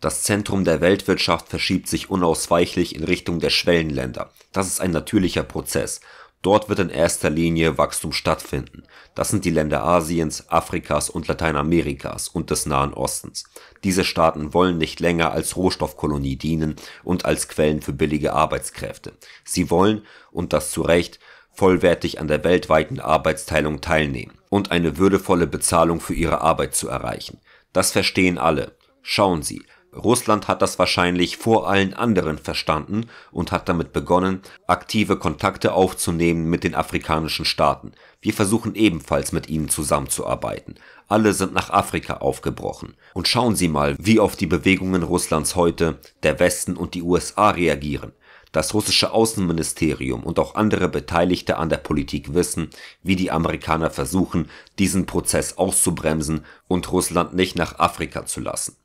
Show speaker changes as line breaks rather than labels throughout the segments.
Das Zentrum der Weltwirtschaft verschiebt sich unausweichlich in Richtung der Schwellenländer. Das ist ein natürlicher Prozess. Dort wird in erster Linie Wachstum stattfinden. Das sind die Länder Asiens, Afrikas und Lateinamerikas und des Nahen Ostens. Diese Staaten wollen nicht länger als Rohstoffkolonie dienen und als Quellen für billige Arbeitskräfte. Sie wollen, und das zu Recht, vollwertig an der weltweiten Arbeitsteilung teilnehmen und eine würdevolle Bezahlung für ihre Arbeit zu erreichen. Das verstehen alle. Schauen Sie, Russland hat das wahrscheinlich vor allen anderen verstanden und hat damit begonnen, aktive Kontakte aufzunehmen mit den afrikanischen Staaten. Wir versuchen ebenfalls mit ihnen zusammenzuarbeiten. Alle sind nach Afrika aufgebrochen. Und schauen Sie mal, wie auf die Bewegungen Russlands heute der Westen und die USA reagieren. Das russische Außenministerium und auch andere Beteiligte an der Politik wissen, wie die Amerikaner versuchen, diesen Prozess auszubremsen und Russland nicht nach Afrika zu lassen.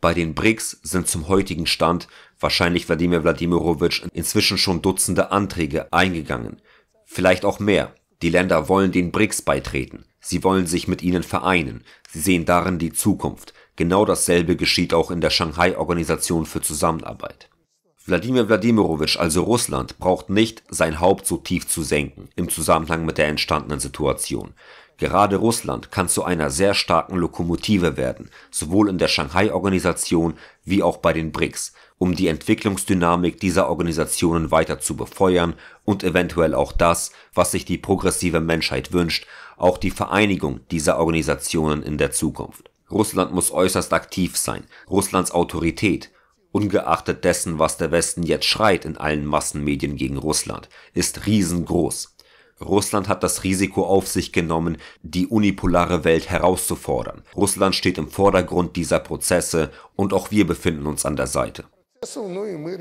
Bei den BRICS sind zum heutigen Stand wahrscheinlich Wladimir Wladimirovich inzwischen schon Dutzende Anträge eingegangen. Vielleicht auch mehr. Die Länder wollen den BRICS beitreten. Sie wollen sich mit ihnen vereinen. Sie sehen darin die Zukunft. Genau dasselbe geschieht auch in der Shanghai Organisation für Zusammenarbeit. Wladimir Wladimirovich, also Russland, braucht nicht, sein Haupt so tief zu senken im Zusammenhang mit der entstandenen Situation. Gerade Russland kann zu einer sehr starken Lokomotive werden, sowohl in der Shanghai-Organisation wie auch bei den BRICS, um die Entwicklungsdynamik dieser Organisationen weiter zu befeuern und eventuell auch das, was sich die progressive Menschheit wünscht, auch die Vereinigung dieser Organisationen in der Zukunft Russland muss äußerst aktiv sein, Russlands Autorität, ungeachtet dessen, was der Westen jetzt schreit in allen Massenmedien gegen Russland, ist riesengroß. Russland hat das Risiko auf sich genommen, die unipolare Welt herauszufordern. Russland steht im Vordergrund dieser Prozesse und auch wir befinden uns an der Seite. Das sind.